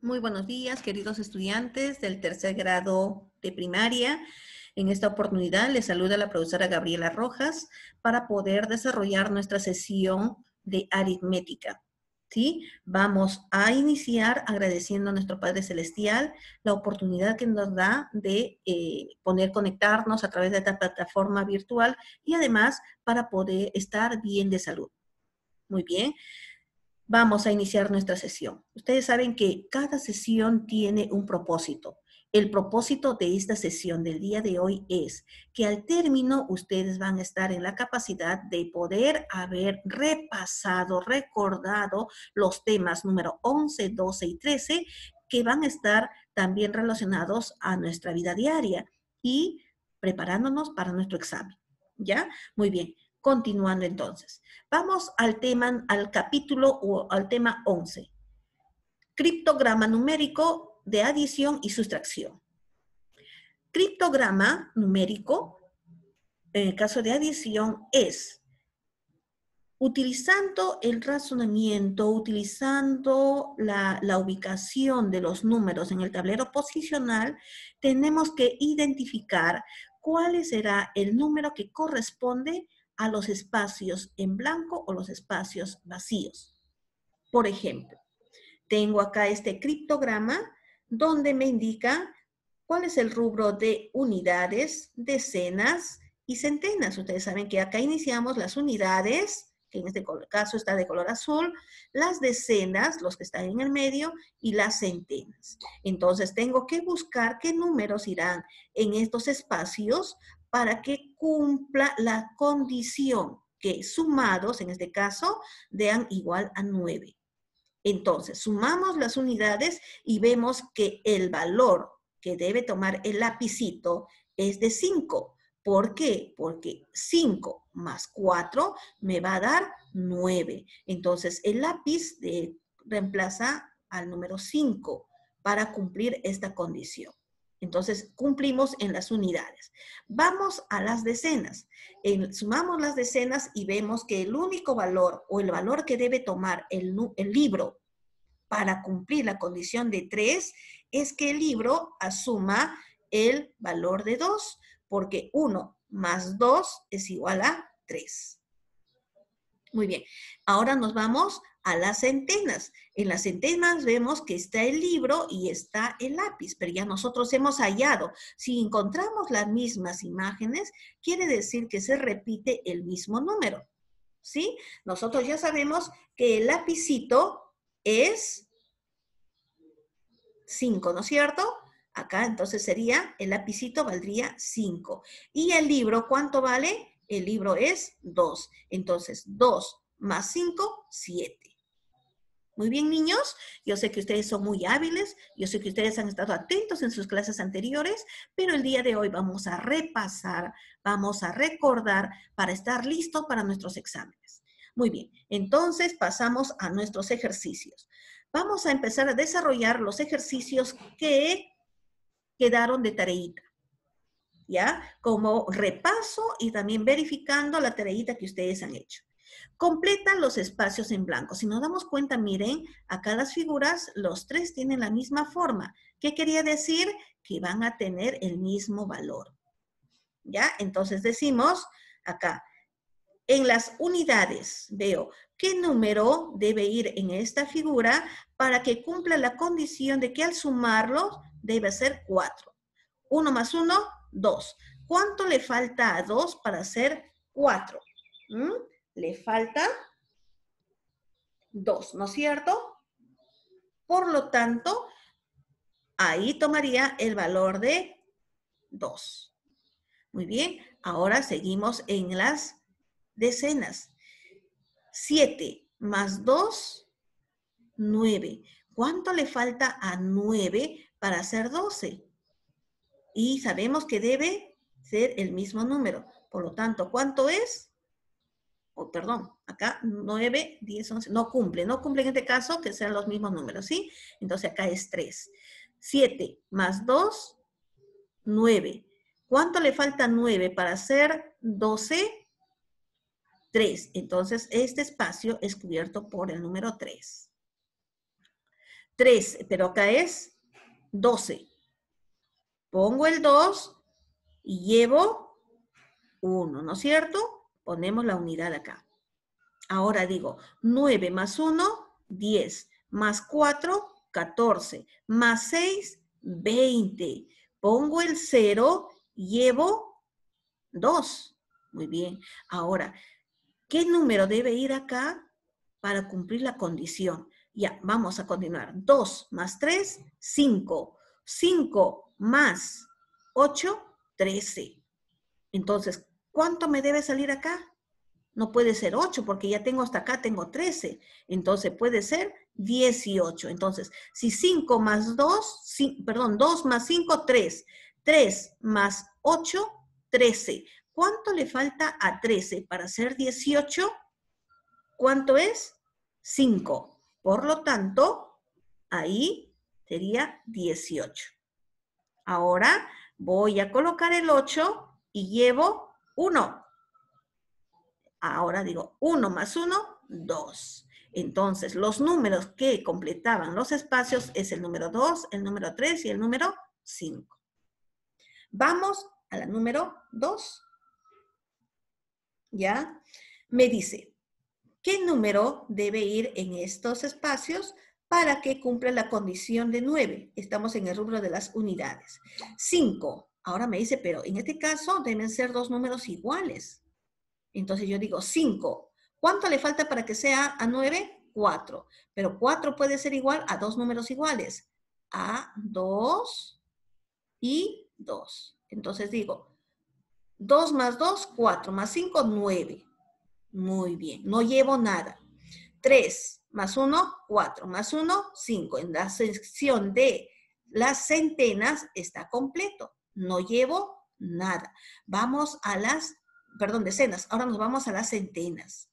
Muy buenos días, queridos estudiantes del tercer grado de primaria. En esta oportunidad les saluda la profesora Gabriela Rojas para poder desarrollar nuestra sesión de aritmética. ¿Sí? Vamos a iniciar agradeciendo a nuestro Padre Celestial la oportunidad que nos da de eh, poder conectarnos a través de esta plataforma virtual y además para poder estar bien de salud. Muy bien, vamos a iniciar nuestra sesión. Ustedes saben que cada sesión tiene un propósito. El propósito de esta sesión del día de hoy es que al término ustedes van a estar en la capacidad de poder haber repasado, recordado los temas número 11, 12 y 13 que van a estar también relacionados a nuestra vida diaria y preparándonos para nuestro examen. ¿Ya? Muy bien. Continuando entonces, vamos al tema, al capítulo o al tema 11. Criptograma numérico de adición y sustracción. Criptograma numérico, en el caso de adición, es utilizando el razonamiento, utilizando la, la ubicación de los números en el tablero posicional, tenemos que identificar cuál será el número que corresponde a los espacios en blanco o los espacios vacíos. Por ejemplo, tengo acá este criptograma donde me indica cuál es el rubro de unidades, decenas y centenas. Ustedes saben que acá iniciamos las unidades, que en este caso está de color azul, las decenas, los que están en el medio, y las centenas. Entonces tengo que buscar qué números irán en estos espacios para que cumpla la condición que sumados, en este caso, den igual a 9. Entonces, sumamos las unidades y vemos que el valor que debe tomar el lapicito es de 5. ¿Por qué? Porque 5 más 4 me va a dar 9. Entonces, el lápiz de, reemplaza al número 5 para cumplir esta condición. Entonces, cumplimos en las unidades. Vamos a las decenas. sumamos las decenas y vemos que el único valor o el valor que debe tomar el, libro para cumplir la condición de 3 es que el libro asuma el valor de 2, porque 1 más 2 es igual a 3. Muy bien, ahora nos vamos a las centenas. En las centenas vemos que está el libro y está el lápiz, pero ya nosotros hemos hallado. Si encontramos las mismas imágenes, quiere decir que se repite el mismo número. ¿Sí? Nosotros ya sabemos que el lápizito es 5, ¿no es cierto? Acá entonces sería, el lapicito valdría 5. ¿Y el libro cuánto vale? El libro es 2. Entonces, 2 más 5, 7. Muy bien, niños. Yo sé que ustedes son muy hábiles, yo sé que ustedes han estado atentos en sus clases anteriores, pero el día de hoy vamos a repasar, vamos a recordar para estar listos para nuestros exámenes. Muy bien, entonces pasamos a nuestros ejercicios. Vamos a empezar a desarrollar los ejercicios que quedaron de tareita. ¿Ya? Como repaso y también verificando la tareita que ustedes han hecho. Completa los espacios en blanco. Si nos damos cuenta, miren, acá las figuras, los tres tienen la misma forma. ¿Qué quería decir? Que van a tener el mismo valor. ¿Ya? Entonces decimos acá, en las unidades veo qué número debe ir en esta figura para que cumpla la condición de que al sumarlo debe ser 4. 1 más 1, 2. ¿Cuánto le falta a 2 para ser 4? le falta 2, ¿no es cierto? Por lo tanto, ahí tomaría el valor de 2. Muy bien, ahora seguimos en las decenas. 7 más 2, 9. ¿Cuánto le falta a 9 para hacer 12? Y sabemos que debe ser el mismo número. Por lo tanto, ¿cuánto es? o perdón, acá 9, 10, 11, no cumple, no cumple en este caso que sean los mismos números, ¿sí? Entonces acá es 3. 7 más 2, 9. ¿Cuánto le falta 9 para hacer 12? 3. Entonces este espacio es cubierto por el número 3. 3, pero acá es 12. Pongo el 2 y llevo 1, ¿no es cierto? Ponemos la unidad acá. Ahora digo, 9 más 1, 10, más 4, 14, más 6, 20. Pongo el 0, llevo 2. Muy bien. Ahora, ¿qué número debe ir acá para cumplir la condición? Ya, vamos a continuar. 2 más 3, 5. 5 más 8, 13. Entonces, ¿qué? ¿cuánto me debe salir acá? No puede ser 8 porque ya tengo hasta acá, tengo 13. Entonces puede ser 18. Entonces, si 5 más 2, perdón, 2 más 5, 3. 3 más 8, 13. ¿Cuánto le falta a 13 para ser 18? ¿Cuánto es? 5. Por lo tanto, ahí sería 18. Ahora voy a colocar el 8 y llevo 1. Ahora digo 1 más 1, 2. Entonces, los números que completaban los espacios es el número 2, el número 3 y el número 5. Vamos a la número 2. ¿Ya? Me dice, ¿qué número debe ir en estos espacios para que cumpla la condición de 9? Estamos en el rubro de las unidades. 5. Ahora me dice, pero en este caso deben ser dos números iguales. Entonces yo digo 5. ¿Cuánto le falta para que sea a 9? 4. Pero 4 puede ser igual a dos números iguales. A 2 y 2. Entonces digo, 2 más 2, 4 más 5, 9. Muy bien, no llevo nada. 3 más 1, 4 más 1, 5. En la sección de las centenas está completo no llevo nada. Vamos a las, perdón, decenas, ahora nos vamos a las centenas.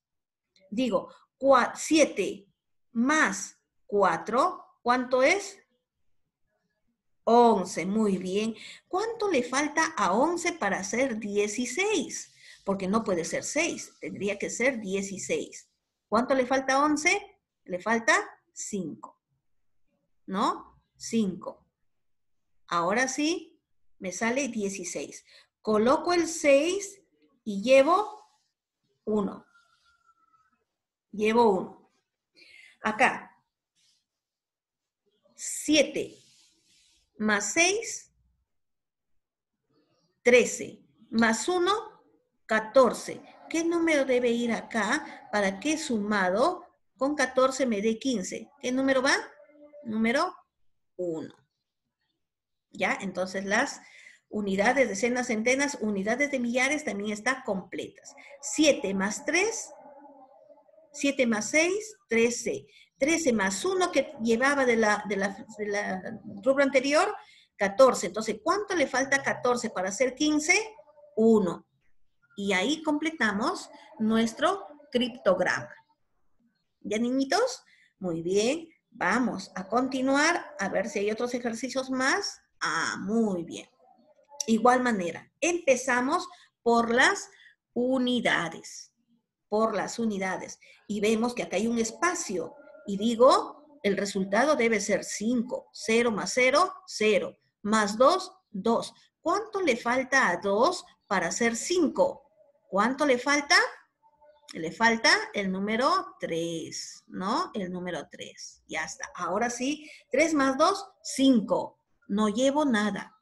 Digo, 7 más 4, ¿cuánto es? 11, muy bien. ¿Cuánto le falta a 11 para ser 16? Porque no puede ser 6, tendría que ser 16. ¿Cuánto le falta a 11? Le falta 5. ¿No? 5. Ahora sí, me sale 16. Coloco el 6 y llevo 1. Llevo 1. Acá, 7 más 6, 13 más 1, 14. ¿Qué número debe ir acá para que sumado con 14 me dé 15? ¿Qué número va? Número 1. ¿ya? Entonces las unidades, decenas, centenas, unidades de millares también están completas. 7 más 3, 7 más 6, 13. 13 más 1 que llevaba de la, de la, de rubro anterior, 14. Entonces, ¿cuánto le falta 14 para hacer 15? 1. Y ahí completamos nuestro criptograma. ¿Ya, niñitos? Muy bien. Vamos a continuar a ver si hay otros ejercicios más. Ah, muy bien. Igual manera, empezamos por las unidades, por las unidades. Y vemos que acá hay un espacio. Y digo, el resultado debe ser 5. 0 más 0, 0. Más 2, 2. ¿Cuánto le falta a 2 para hacer 5? ¿Cuánto le falta? Le falta el número 3, ¿no? El número 3. Ya está. Ahora sí, 3 más 2, 5 no llevo nada,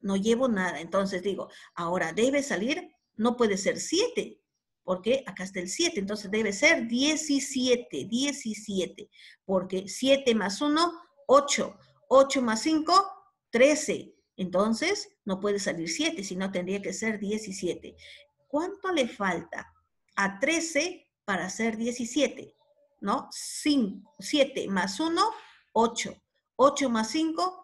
no llevo nada. Entonces digo, ahora debe salir, no puede ser 7, porque acá está el 7, entonces debe ser 17, 17, porque 7 más 1, 8, 8 más 5, 13. Entonces no puede salir 7, sino tendría que ser 17. ¿Cuánto le falta a 13 para ser 17? ¿No? 5, 7 más 1, 8. 8 más 5,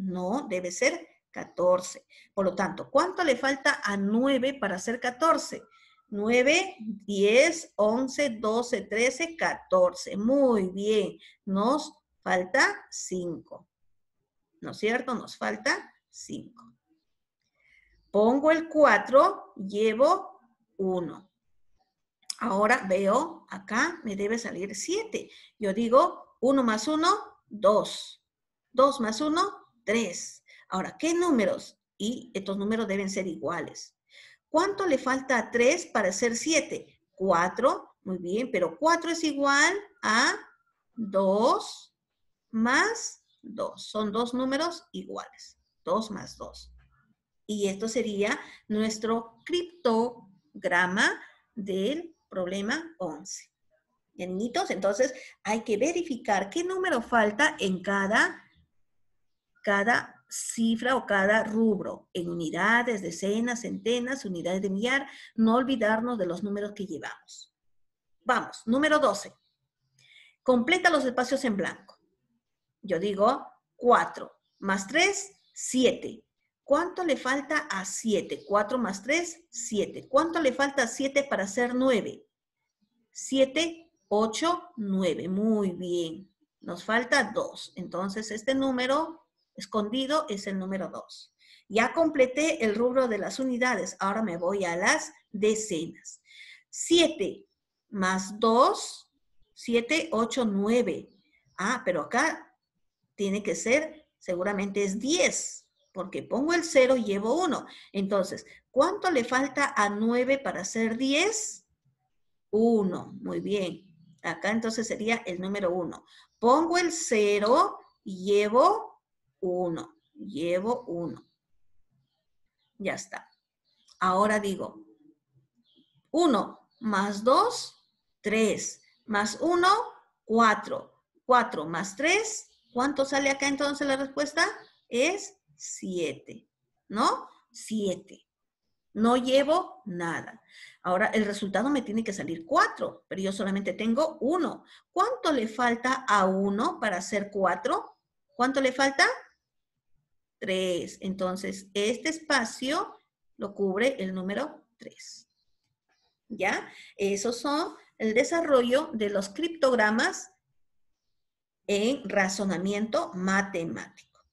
No, debe ser 14. Por lo tanto, ¿cuánto le falta a 9 para ser 14? 9, 10, 11, 12, 13, 14. Muy bien. Nos falta 5. ¿No es cierto? Nos falta 5. Pongo el 4, llevo 1. Ahora veo, acá me debe salir 7. Yo digo 1 más 1, 2. 2 más 1, 3. Ahora, ¿qué números? Y estos números deben ser iguales. ¿Cuánto le falta a 3 para ser 7? 4, muy bien, pero 4 es igual a 2 más 2. Son dos números iguales, 2 más 2. Y esto sería nuestro criptograma del problema 11. Bien, entonces hay que verificar qué número falta en cada cada cifra o cada rubro en unidades, decenas, centenas, unidades de millar, no olvidarnos de los números que llevamos. Vamos, número 12. Completa los espacios en blanco. Yo digo 4 más 3, 7. ¿Cuánto le falta a 7? 4 más 3, 7. ¿Cuánto le falta a 7 para hacer 9? 7, 8, 9. Muy bien. Nos falta 2. Entonces, este número Escondido es el número 2. Ya completé el rubro de las unidades, ahora me voy a las decenas. 7 más 2, 7, 8, 9. Ah, pero acá tiene que ser, seguramente es 10, porque pongo el 0 y llevo 1. Entonces, ¿cuánto le falta a 9 para ser 10? 1, muy bien. Acá entonces sería el número 1. Pongo el 0 y llevo 1. Llevo 1. Ya está. Ahora digo, 1 más 2, 3. Más 1, 4. 4 más 3, ¿cuánto sale acá entonces la respuesta? Es 7, ¿no? 7. No llevo nada. Ahora, el resultado me tiene que salir 4, pero yo solamente tengo 1. ¿Cuánto le falta a 1 para hacer 4? ¿Cuánto le falta? 3. Entonces, este espacio lo cubre el número 3. ¿Ya? Esos son el desarrollo de los criptogramas en razonamiento matemático.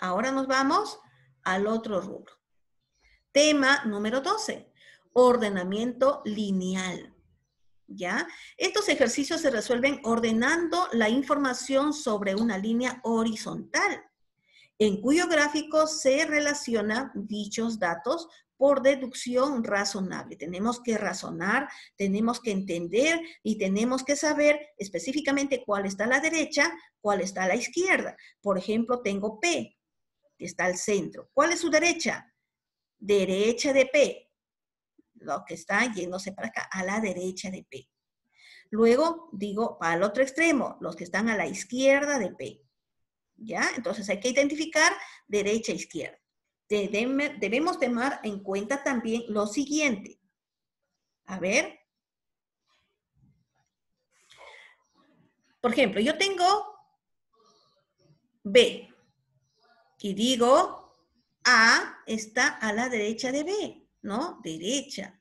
Ahora nos vamos al otro rubro. Tema número 12, ordenamiento lineal. ¿Ya? Estos ejercicios se resuelven ordenando la información sobre una línea horizontal, en cuyo gráfico se relaciona dichos datos por deducción razonable. Tenemos que razonar, tenemos que entender y tenemos que saber específicamente cuál está a la derecha, cuál está a la izquierda. Por ejemplo, tengo P, que está al centro. ¿Cuál es su derecha? Derecha de P lo que está yéndose para acá, a la derecha de P. Luego digo para el otro extremo, los que están a la izquierda de P. ¿Ya? Entonces hay que identificar derecha e izquierda. Debemos tomar en cuenta también lo siguiente. A ver. Por ejemplo, yo tengo B y digo A está a la derecha de B. ¿no? Derecha.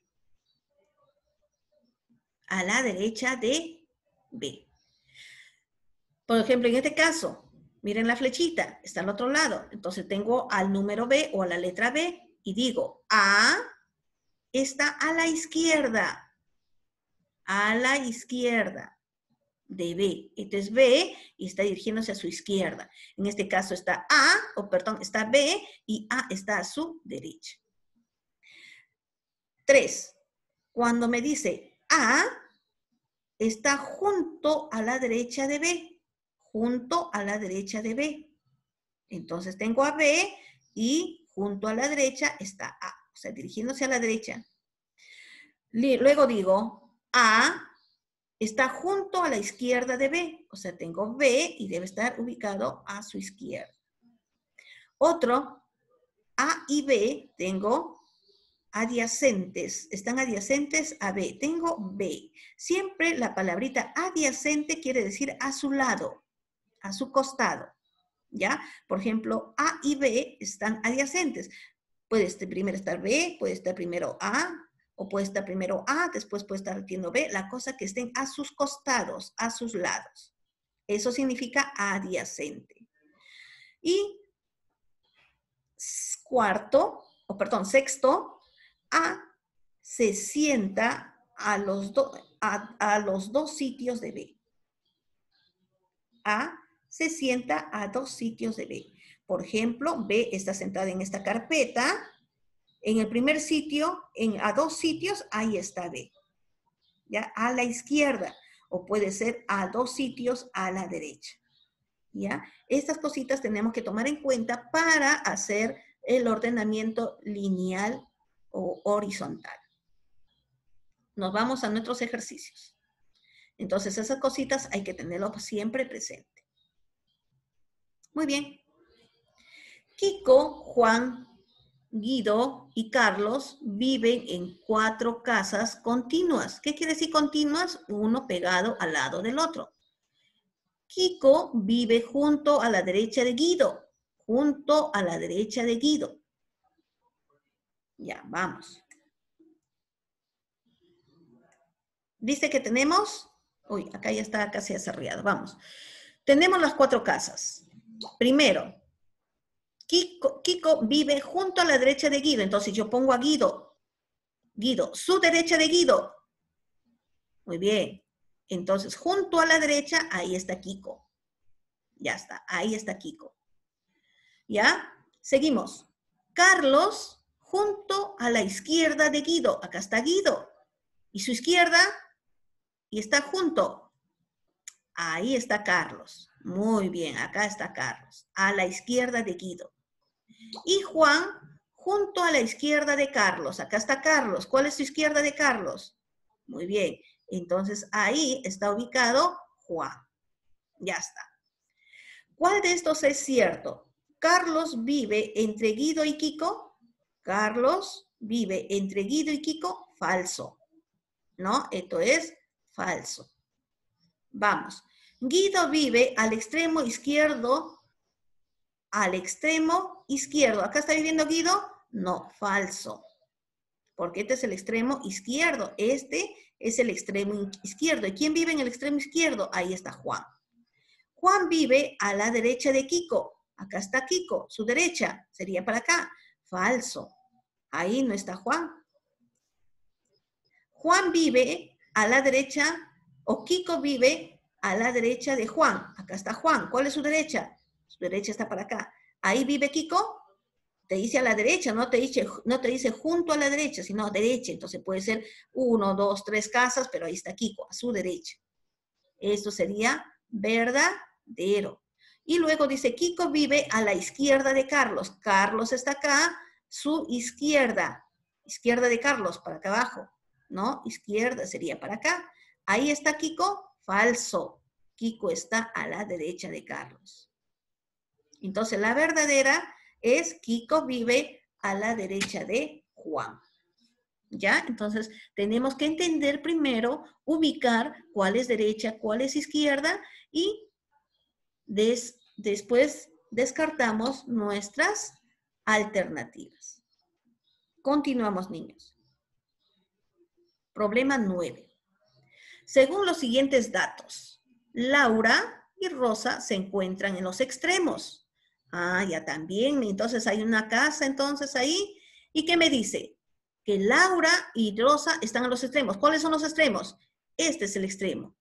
A la derecha de B. Por ejemplo, en este caso, miren la flechita, está al otro lado. Entonces tengo al número B o a la letra B y digo A está a la izquierda. A la izquierda de B. Entonces B y está dirigiéndose a su izquierda. En este caso está A, o perdón, está B y A está a su derecha. Tres, cuando me dice A, está junto a la derecha de B, junto a la derecha de B. Entonces tengo a B y junto a la derecha está A, o sea, dirigiéndose a la derecha. Luego digo, A está junto a la izquierda de B, o sea, tengo B y debe estar ubicado a su izquierda. Otro, A y B tengo adyacentes, están adyacentes a B. Tengo B. Siempre la palabrita adyacente quiere decir a su lado, a su costado. ¿Ya? Por ejemplo, A y B están adyacentes. Puede estar primero estar B, puede estar primero A, o puede estar primero A, después puede estar haciendo B, la cosa que estén a sus costados, a sus lados. Eso significa adyacente. Y cuarto, o perdón, sexto, a se sienta a los, a, los dos sitios de B. A se sienta a dos sitios de B. Por ejemplo, B está sentada en esta carpeta. En el primer sitio, en, a dos sitios, ahí está B. ¿Ya? A la izquierda. O puede ser a dos sitios a la derecha. ¿Ya? Estas cositas tenemos que tomar en cuenta para hacer el ordenamiento lineal o horizontal. Nos vamos a nuestros ejercicios. Entonces esas cositas hay que tenerlo siempre presente. Muy bien. Kiko, Juan, Guido y Carlos viven en cuatro casas continuas. ¿Qué quiere decir continuas? Uno pegado al lado del otro. Kiko vive junto a la derecha de Guido, junto a la derecha de Guido. Ya, vamos. Dice que tenemos? Uy, acá ya está casi desarrollado. Vamos. Tenemos las cuatro casas. Primero, Kiko, vive junto a la derecha de Guido. Entonces yo pongo a Guido. Guido, su derecha de Guido. Muy bien. Entonces, junto a la derecha, ahí está Kiko. Ya está, ahí está Kiko. ¿Ya? Seguimos. Carlos junto a la izquierda de Guido. Acá está Guido. Y su izquierda, y está junto. Ahí está Carlos. Muy bien, acá está Carlos. A la izquierda de Guido. Y Juan, junto a la izquierda de Carlos. Acá está Carlos. ¿Cuál es su izquierda de Carlos? Muy bien. Entonces, ahí está ubicado Juan. Ya está. ¿Cuál de estos es cierto? ¿Carlos vive entre Guido y Kiko? Carlos vive entre Guido y Kiko, falso. ¿No? Esto es falso. Vamos. Guido vive al extremo izquierdo, al extremo izquierdo. ¿Acá está viviendo Guido? No, falso. Porque este es el extremo izquierdo. Este es el extremo izquierdo. ¿Y quién vive en el extremo izquierdo? Ahí está Juan. Juan vive a la derecha de Kiko. Acá está Kiko, su derecha sería para acá. Falso. Ahí no está Juan. Juan vive a la derecha, o Kiko vive a la derecha de Juan. Acá está Juan. ¿Cuál es su derecha? Su derecha está para acá. Ahí vive Kiko. Te dice a la derecha, no te dice, no te dice junto a la derecha, sino derecha. Entonces puede ser uno, dos, tres casas, pero ahí está Kiko, a su derecha. Esto sería verdadero. Y luego dice, Kiko vive a la izquierda de Carlos. Carlos está acá, su izquierda, izquierda de Carlos, para acá abajo, ¿no? Izquierda sería para acá. Ahí está Kiko, falso. Kiko está a la derecha de Carlos. Entonces, la verdadera es Kiko vive a la derecha de Juan. ¿Ya? Entonces, tenemos que entender primero, ubicar cuál es derecha, cuál es izquierda y después descartamos nuestras alternativas. Continuamos, niños. Problema 9. Según los siguientes datos, Laura y Rosa se encuentran en los extremos. Ah, ya también. Entonces hay una casa entonces ahí. ¿Y qué me dice? Que Laura y Rosa están en los extremos. ¿Cuáles son los extremos? Este es el extremo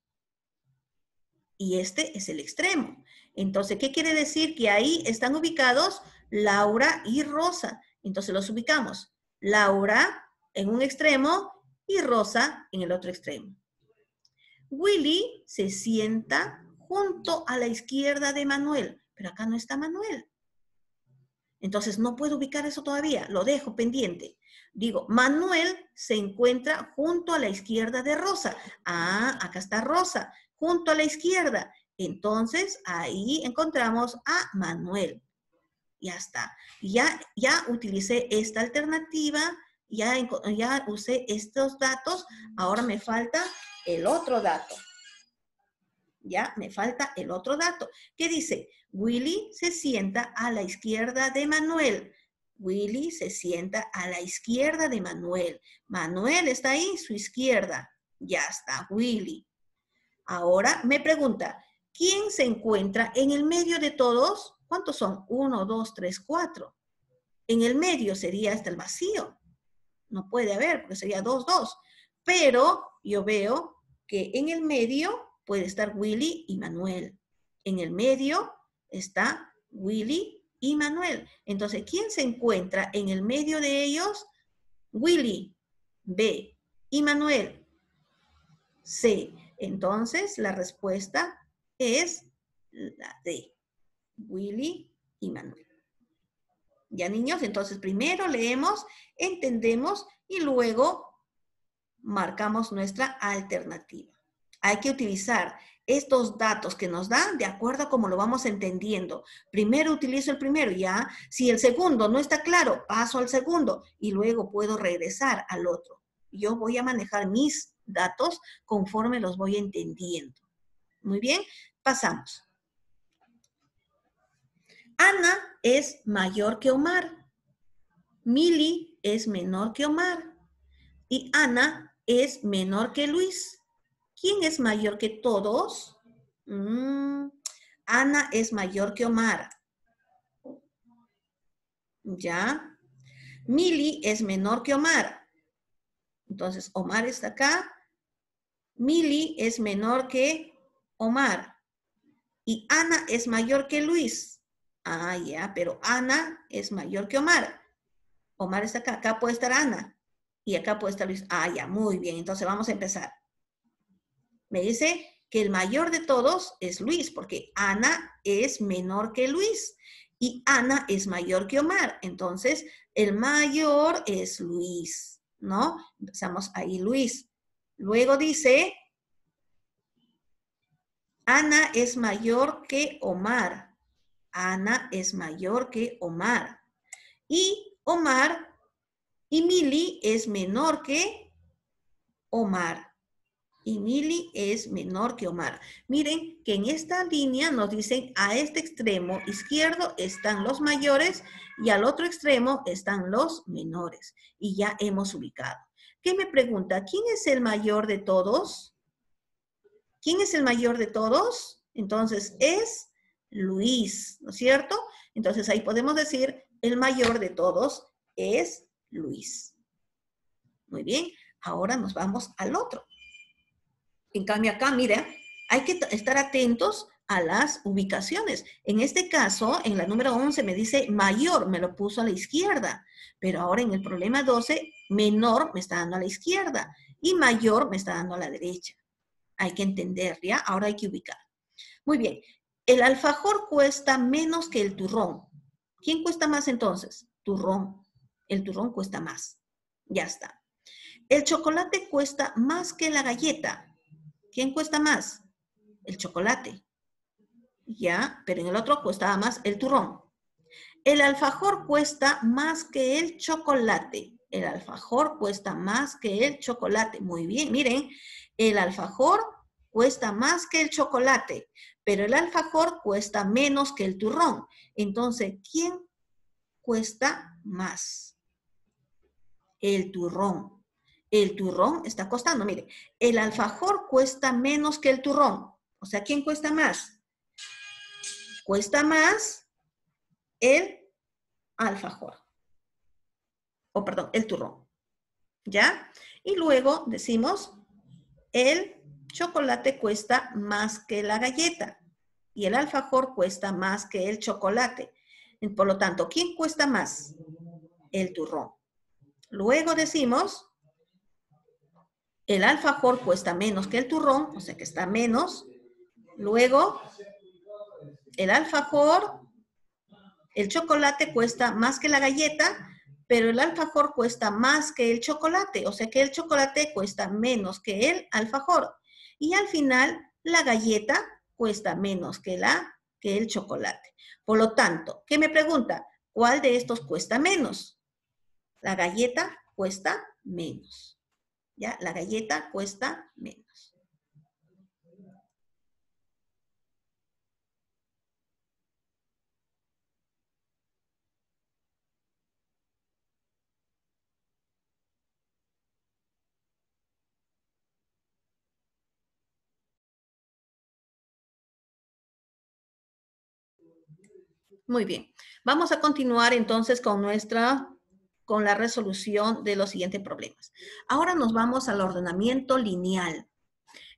y este es el extremo. Entonces, ¿qué quiere decir? Que ahí están ubicados Laura y Rosa. Entonces los ubicamos. Laura en un extremo y Rosa en el otro extremo. Willy se sienta junto a la izquierda de Manuel, pero acá no está Manuel. Entonces no puedo ubicar eso todavía, lo dejo pendiente. Digo, Manuel se encuentra junto a la izquierda de Rosa. Ah, acá está Rosa junto a la izquierda. Entonces ahí encontramos a Manuel. Ya está. Ya, ya utilicé esta alternativa, ya, ya usé estos datos, ahora me falta el otro dato. Ya me falta el otro dato. ¿Qué dice? Willy se sienta a la izquierda de Manuel. Willy se sienta a la izquierda de Manuel. Manuel está ahí, su izquierda. Ya está, Willy. Ahora me pregunta, ¿quién se encuentra en el medio de todos? ¿Cuántos son? Uno, dos, tres, cuatro. En el medio sería hasta el vacío. No puede haber, porque sería dos, dos. Pero yo veo que en el medio puede estar Willy y Manuel. En el medio está Willy y Manuel. Entonces, ¿quién se encuentra en el medio de ellos? Willy, B. Y Manuel, C. Entonces, la respuesta es la de Willy y Manuel. Ya niños, entonces primero leemos, entendemos y luego marcamos nuestra alternativa. Hay que utilizar estos datos que nos dan de acuerdo a cómo lo vamos entendiendo. Primero utilizo el primero, ya. Si el segundo no está claro, paso al segundo y luego puedo regresar al otro. Yo voy a manejar mis datos conforme los voy entendiendo. Muy bien, pasamos. Ana es mayor que Omar. Mili es menor que Omar. Y Ana es menor que Luis. ¿Quién es mayor que todos? Mm, Ana es mayor que Omar. ¿Ya? Mili es menor que Omar. Entonces, Omar está acá, Mili es menor que Omar y Ana es mayor que Luis. Ah, ya, pero Ana es mayor que Omar. Omar está acá, acá puede estar Ana y acá puede estar Luis. Ah, ya, muy bien, entonces vamos a empezar. Me dice que el mayor de todos es Luis, porque Ana es menor que Luis y Ana es mayor que Omar. Entonces, el mayor es Luis, ¿no? Empezamos ahí, Luis. Luego dice, Ana es mayor que Omar. Ana es mayor que Omar. Y Omar y Mili es menor que Omar. Y Mili es menor que Omar. Miren que en esta línea nos dicen a este extremo izquierdo están los mayores y al otro extremo están los menores. Y ya hemos ubicado. ¿Qué me pregunta? ¿Quién es el mayor de todos? ¿Quién es el mayor de todos? Entonces es Luis, ¿no es cierto? Entonces ahí podemos decir, el mayor de todos es Luis. Muy bien, ahora nos vamos al otro. En cambio acá, mira, hay que estar atentos a las ubicaciones. En este caso, en la número 11 me dice mayor, me lo puso a la izquierda, pero ahora en el problema 12, menor me está dando a la izquierda y mayor me está dando a la derecha. Hay que entender, ¿ya? Ahora hay que ubicar. Muy bien, el alfajor cuesta menos que el turrón. ¿Quién cuesta más entonces? Turrón. El turrón cuesta más. Ya está. El chocolate cuesta más que la galleta. ¿Quién cuesta más? El chocolate. ¿ya? Pero en el otro costaba más el turrón. El alfajor cuesta más que el chocolate. El alfajor cuesta más que el chocolate. Muy bien, miren, el alfajor cuesta más que el chocolate, pero el alfajor cuesta menos que el turrón. Entonces, ¿quién cuesta más? El turrón. El turrón está costando, miren. el alfajor cuesta menos que el turrón. O sea, ¿quién cuesta más? cuesta más el alfajor, o perdón, el turrón, ¿ya? Y luego decimos, el chocolate cuesta más que la galleta y el alfajor cuesta más que el chocolate. Por lo tanto, ¿quién cuesta más? El turrón. Luego decimos, el alfajor cuesta menos que el turrón, o sea que está menos. Luego, el alfajor, el chocolate cuesta más que la galleta, pero el alfajor cuesta más que el chocolate, o sea que el chocolate cuesta menos que el alfajor. Y al final, la galleta cuesta menos que, la, que el chocolate. Por lo tanto, ¿qué me pregunta? ¿Cuál de estos cuesta menos? La galleta cuesta menos. ¿Ya? La galleta cuesta menos. Muy bien. Vamos a continuar entonces con nuestra con la resolución de los siguientes problemas. Ahora nos vamos al ordenamiento lineal.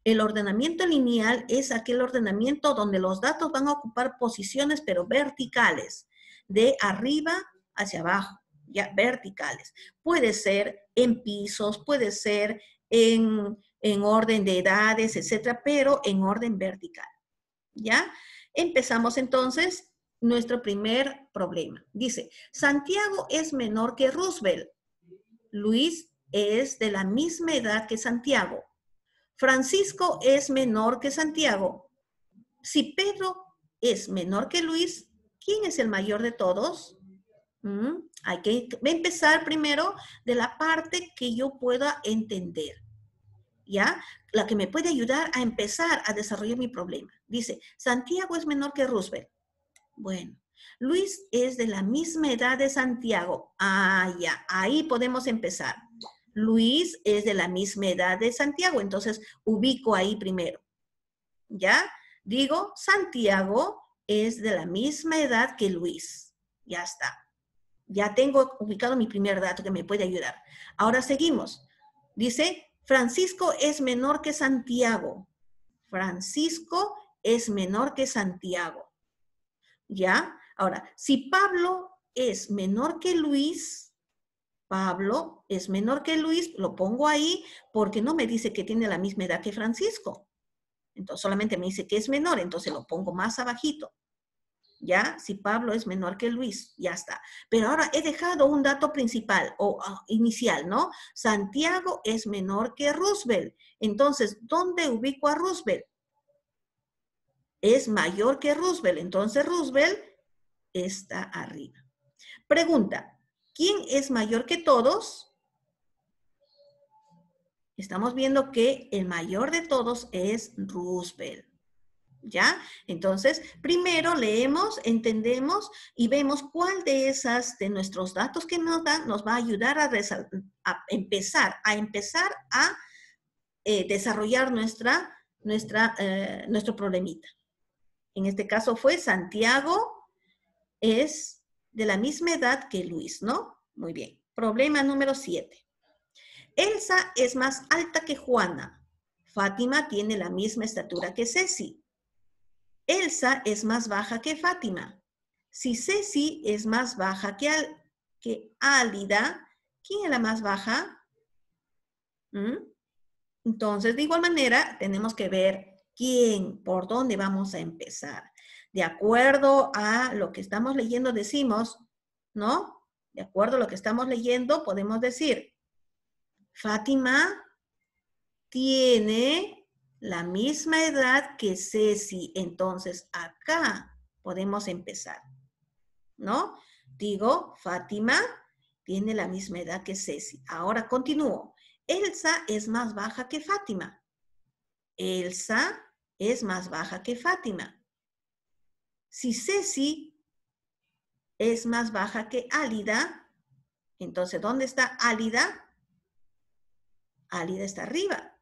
El ordenamiento lineal es aquel ordenamiento donde los datos van a ocupar posiciones, pero verticales, de arriba hacia abajo, ya verticales. Puede ser en pisos, puede ser en, orden de edades, etcétera, pero en orden vertical. ¿Ya? Empezamos entonces nuestro primer problema. Dice, Santiago es menor que Roosevelt. Luis es de la misma edad que Santiago. Francisco es menor que Santiago. Si Pedro es menor que Luis, ¿quién es el mayor de todos? Mm, hay que empezar primero de la parte que yo pueda entender. ¿Ya? La que me puede ayudar a empezar a desarrollar mi problema. Dice, Santiago es menor que Roosevelt. Bueno, Luis es de la misma edad de Santiago. Ah, ya, ahí podemos empezar. Luis es de la misma edad de Santiago, entonces ubico ahí primero. ¿Ya? Digo, Santiago es de la misma edad que Luis. Ya está. Ya tengo ubicado mi primer dato que me puede ayudar. Ahora seguimos. Dice, Francisco es menor que Santiago. Francisco es menor que Santiago. ¿Ya? Ahora, si Pablo es menor que Luis, Pablo es menor que Luis, lo pongo ahí porque no me dice que tiene la misma edad que Francisco. Entonces solamente me dice que es menor, entonces lo pongo más abajito. ¿Ya? Si Pablo es menor que Luis, ya está. Pero ahora he dejado un dato principal o ah, inicial, ¿no? Santiago es menor que Roosevelt. Entonces, ¿dónde ubico a Roosevelt? es mayor que Roosevelt. Entonces Roosevelt está arriba. Pregunta, ¿quién es mayor que todos? Estamos viendo que el mayor de todos es Roosevelt. ¿Ya? Entonces, primero leemos, entendemos y vemos cuál de esas, de nuestros datos que nos dan, nos va a ayudar a, empezar, a empezar a eh, desarrollar nuestra, nuestra, eh, nuestro problemita en este caso fue Santiago, es de la misma edad que Luis, ¿no? Muy bien. Problema número 7. Elsa es más alta que Juana. Fátima tiene la misma estatura que Ceci. Elsa es más baja que Fátima. Si Ceci es más baja que, Álida, ¿quién es la más baja? ¿Mm? Entonces, de igual manera, tenemos que ver quién, por dónde vamos a empezar. De acuerdo a lo que estamos leyendo, decimos, ¿no? De acuerdo a lo que estamos leyendo, podemos decir, Fátima tiene la misma edad que Ceci. Entonces, acá podemos empezar, ¿no? Digo, Fátima tiene la misma edad que Ceci. Ahora continúo. Elsa es más baja que Fátima. Elsa es más baja que Fátima. Si Ceci es más baja que Álida, entonces, ¿dónde está Álida? Álida está arriba.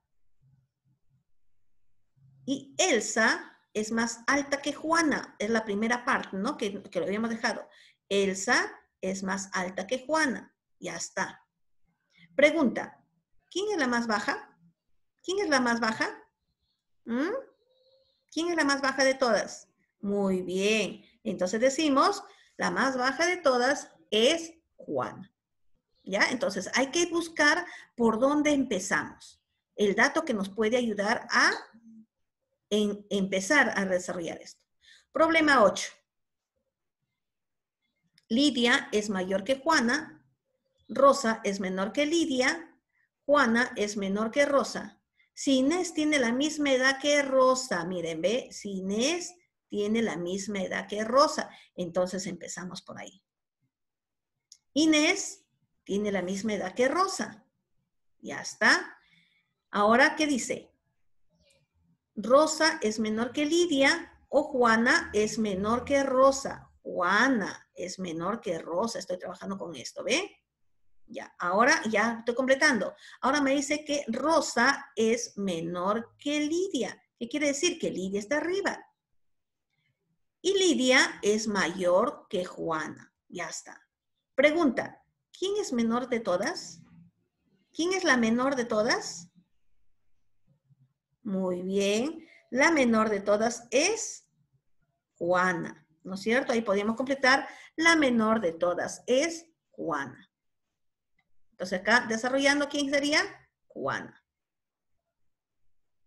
Y Elsa es más alta que Juana, es la primera parte, ¿no? Que, lo habíamos dejado. Elsa es más alta que Juana, ya está. Pregunta, ¿quién es la más baja? ¿Quién es la más baja? ¿Mm? ¿Quién es la más baja de todas? Muy bien. Entonces decimos, la más baja de todas es Juana. ¿Ya? Entonces hay que buscar por dónde empezamos. El dato que nos puede ayudar a empezar a desarrollar esto. Problema 8. Lidia es mayor que Juana, Rosa es menor que Lidia, Juana es menor que Rosa, si Inés tiene la misma edad que Rosa, miren, ve, si Inés tiene la misma edad que Rosa, entonces empezamos por ahí. Inés tiene la misma edad que Rosa. Ya está. Ahora, ¿qué dice? Rosa es menor que Lidia o Juana es menor que Rosa. Juana es menor que Rosa. Estoy trabajando con esto, ¿ve? Ya, ahora ya estoy completando. Ahora me dice que Rosa es menor que Lidia. ¿Qué quiere decir? Que Lidia está arriba. Y Lidia es mayor que Juana. Ya está. Pregunta, ¿quién es menor de todas? ¿Quién es la menor de todas? Muy bien. La menor de todas es Juana. ¿No es cierto? Ahí podemos completar. La menor de todas es Juana. Entonces acá desarrollando, ¿quién sería? Juana.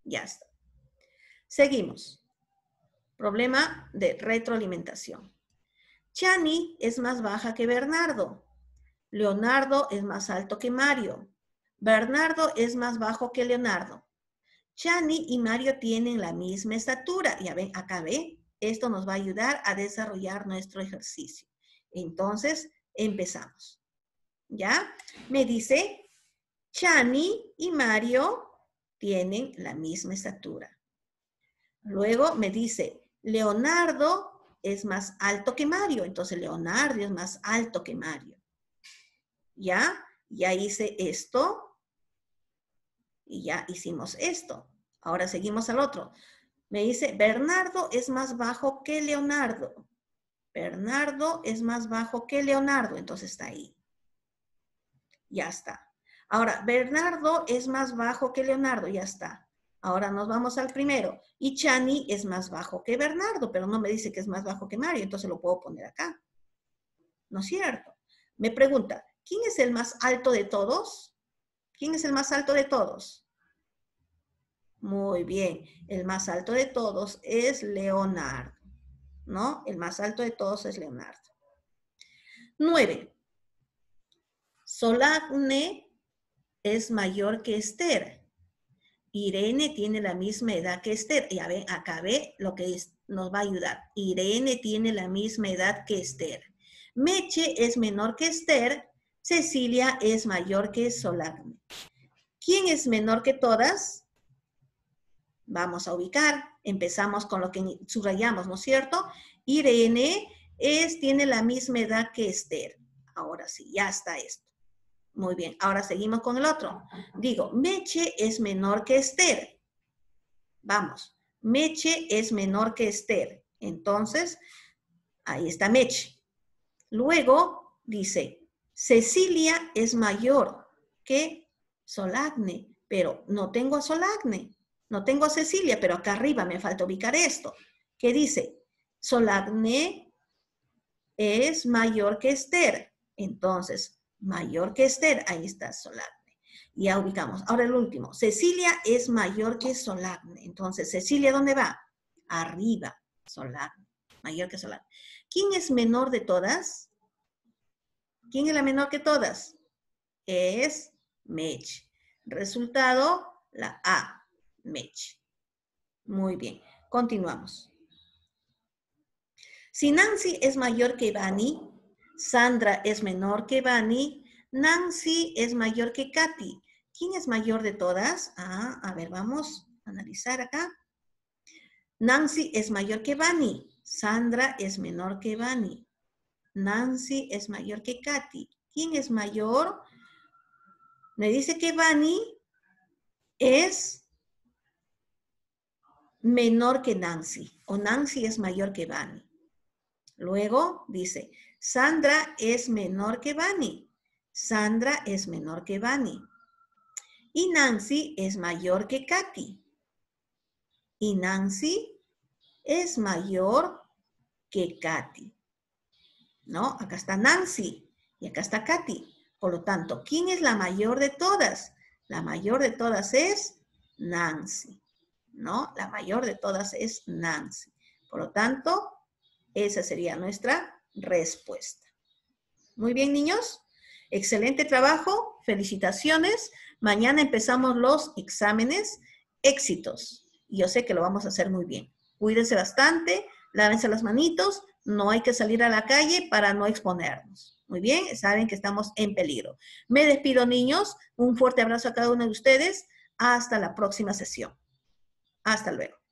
Ya está. Seguimos. Problema de retroalimentación. Chani es más baja que Bernardo. Leonardo es más alto que Mario. Bernardo es más bajo que Leonardo. Chani y Mario tienen la misma estatura. Ya ven, acá ve. Esto nos va a ayudar a desarrollar nuestro ejercicio. Entonces, empezamos. ¿Ya? Me dice, Chani y Mario tienen la misma estatura. Luego me dice, Leonardo es más alto que Mario. Entonces, Leonardo es más alto que Mario. ¿Ya? Ya hice esto. Y ya hicimos esto. Ahora seguimos al otro. Me dice, Bernardo es más bajo que Leonardo. Bernardo es más bajo que Leonardo. Entonces está ahí ya está. Ahora, Bernardo es más bajo que Leonardo, ya está. Ahora nos vamos al primero. Y Chani es más bajo que Bernardo, pero no me dice que es más bajo que Mario, entonces lo puedo poner acá. ¿No es cierto? Me pregunta, ¿quién es el más alto de todos? ¿Quién es el más alto de todos? Muy bien, el más alto de todos es Leonardo, ¿no? El más alto de todos es Leonardo. Nueve, Solacne es mayor que Esther. Irene tiene la misma edad que Esther. Ya ven, acá ve lo que nos va a ayudar. Irene tiene la misma edad que Esther. Meche es menor que Esther. Cecilia es mayor que Solacne. ¿Quién es menor que todas? Vamos a ubicar. Empezamos con lo que subrayamos, ¿no es cierto? Irene es, tiene la misma edad que Esther. Ahora sí, ya está esto. Muy bien, ahora seguimos con el otro. Digo, Meche es menor que Esther. Vamos, Meche es menor que Esther. Entonces, ahí está Meche. Luego dice, Cecilia es mayor que Solagne. pero no tengo a Solagne, no tengo a Cecilia, pero acá arriba me falta ubicar esto. ¿Qué dice? Solagne es mayor que Esther. Entonces, mayor que Esther, ahí está Solarne. Ya ubicamos. Ahora el último, Cecilia es mayor que Solarne. Entonces, Cecilia, ¿dónde va? Arriba, Solarne, mayor que Solarne. ¿Quién es menor de todas? ¿Quién es la menor que todas? Es Mech. Resultado, la A, Mech. Muy bien, continuamos. Si Nancy es mayor que Bani, Sandra es menor que Vanny. Nancy es mayor que Katy. ¿Quién es mayor de todas? Ah, a ver, vamos a analizar acá. Nancy es mayor que Vanny. Sandra es menor que Vanny. Nancy es mayor que Katy. ¿Quién es mayor? Me dice que Vanny es menor que Nancy o Nancy es mayor que Vanny. Luego dice, Sandra es menor que Vani. Sandra es menor que Vani. Y Nancy es mayor que Katy. Y Nancy es mayor que Katy. ¿No? Acá está Nancy y acá está Katy. Por lo tanto, ¿quién es la mayor de todas? La mayor de todas es Nancy. ¿No? La mayor de todas es Nancy. Por lo tanto, esa sería nuestra respuesta. Muy bien, niños. Excelente trabajo. Felicitaciones. Mañana empezamos los exámenes. Éxitos. yo sé que lo vamos a hacer muy bien. Cuídense bastante, lávense las manitos. No hay que salir a la calle para no exponernos. Muy bien, saben que estamos en peligro. Me despido, niños. Un fuerte abrazo a cada uno de ustedes. Hasta la próxima sesión. Hasta luego.